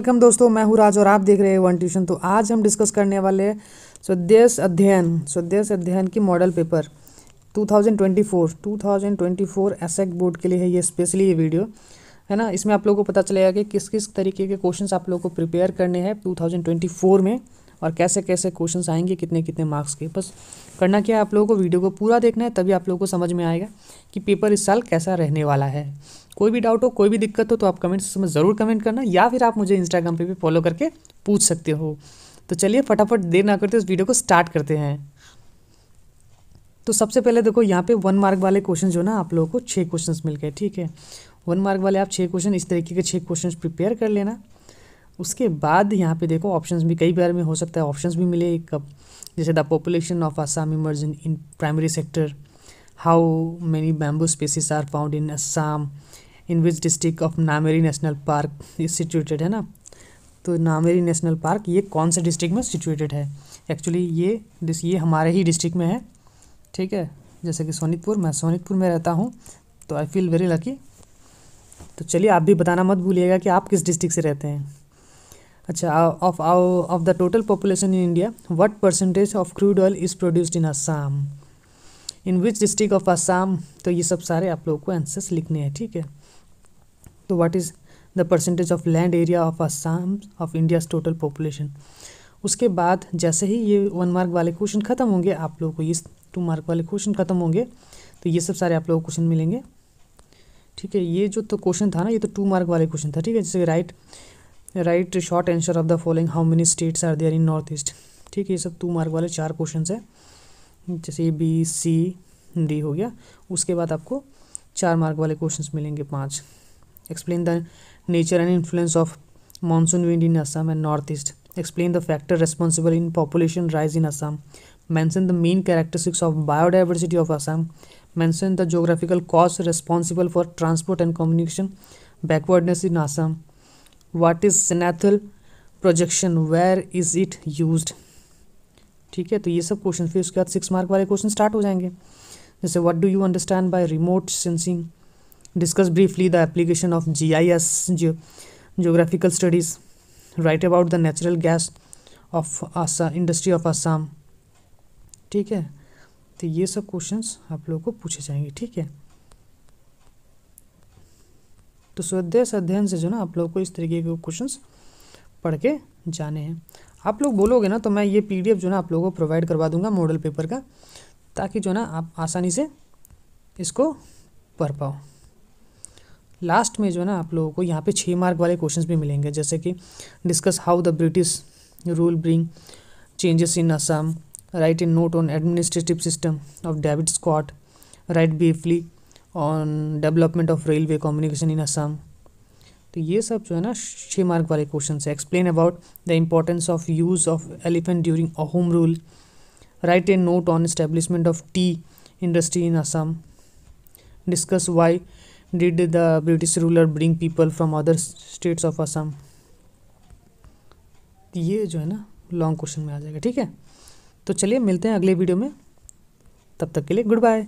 welcome दोस्तों मैं हूँ राज और आप देख रहे हैं वन ट्यूशन तो आज हम डिस्कस करने वाले हैं स्वदेश अध्ययन स्वदेश अध्ययन की मॉडल पेपर 2024 2024 एसएक बोर्ड के लिए है ये स्पेशली ये वीडियो है ना इसमें आप लोगों को पता चलेगा कि किस किस तरीके के क्वेश्चन आप लोगों को प्रिपेयर करने हैं टू में और कैसे कैसे क्वेश्चंस आएंगे कितने कितने मार्क्स के बस करना क्या है आप लोगों को वीडियो को पूरा देखना है तभी आप लोगों को समझ में आएगा कि पेपर इस साल कैसा रहने वाला है कोई भी डाउट हो कोई भी दिक्कत हो तो आप कमेंट्स में ज़रूर कमेंट करना या फिर आप मुझे इंस्टाग्राम पर भी फॉलो करके पूछ सकते हो तो चलिए फटाफट देर ना करते उस वीडियो को स्टार्ट करते हैं तो सबसे पहले देखो यहाँ पे वन मार्क वाले क्वेश्चन जो ना आप लोगों को छः क्वेश्चन मिल गए ठीक है वन मार्क वाले आप छः क्वेश्चन इस तरीके के छः क्वेश्चन प्रिपेयर कर लेना उसके बाद यहाँ पे देखो ऑप्शंस भी कई बार में हो सकता है ऑप्शंस भी मिले एक जैसे the population of Assam emerge in primary sector how many bamboo species are found in Assam in which district of Nameri national park is situated है ना तो नामेरी नेशनल पार्क ये कौन से डिस्ट्रिक्ट में सिचुएटेड है एक्चुअली ये ये हमारे ही डिस्ट्रिक्ट में है ठीक है जैसे कि सोनीतपुर मैं सोनीतपुर में रहता हूँ तो आई फील वेरी लकी तो चलिए आप भी बताना मत भूलिएगा कि आप किस डिस्ट्रिक्ट से रहते हैं अच्छा of of the total population in India what percentage of crude oil is produced in Assam in which district of Assam तो ये सब सारे आप लोगों को आंसर्स लिखने हैं ठीक है तो what is the percentage of land area of Assam of India's total population उसके बाद जैसे ही ये वन मार्क वाले क्वेश्चन खत्म होंगे आप लोगों को ये टू मार्क वाले क्वेश्चन खत्म होंगे तो ये सब सारे आप लोगों को क्वेश्चन मिलेंगे ठीक है ये जो तो क्वेश्चन था ना ये तो टू मार्क वाले क्वेश्चन था ठीक है जैसे right right short answer of the following how many states are there in north east ठीक है ये सब टू मार्क वाले चार क्वेश्चन है जैसे बी सी डी हो गया उसके बाद आपको चार मार्क वाले क्वेश्चन मिलेंगे पाँच explain the nature and influence of monsoon wind in Assam and north east explain the factor responsible in population rise in Assam mention the main characteristics of biodiversity of Assam mention the geographical cause responsible for transport and communication backwardness in Assam what is zenithal projection where is it use ठीक है तो ये सब question फिर उसके बाद six mark वाले question start हो जाएंगे जैसे what do you understand by remote sensing discuss briefly the application of G I S जो geographical studies write about the natural gas of Assam industry of Assam ठीक है तो ये सब क्वेश्चंस आप लोगों को पूछे जाएंगे ठीक है तो स्वदेश अध्ययन से जो ना आप लोग को इस तरीके के क्वेश्चन पढ़ के जाने हैं आप लोग बोलोगे ना तो मैं ये पी जो ना आप लोगों को प्रोवाइड करवा दूंगा मॉडल पेपर का ताकि जो ना आप आसानी से इसको पढ़ पाओ लास्ट में जो है ना आप लोगों को यहाँ पे छः मार्क वाले क्वेश्चंस भी मिलेंगे जैसे कि discuss how the British rule bring changes in Assam write in note on administrative system of David Scott write briefly on development of railway communication in Assam तो ये सब जो है ना छः मार्क वाले क्वेश्चन है explain about the importance of use of elephant during home rule write a note on establishment of tea industry in Assam discuss why did the British ruler bring people from other states of Assam ये जो है ना long question में आ जाएगा ठीक है तो चलिए मिलते हैं अगले वीडियो में तब तक के लिए गुड बाय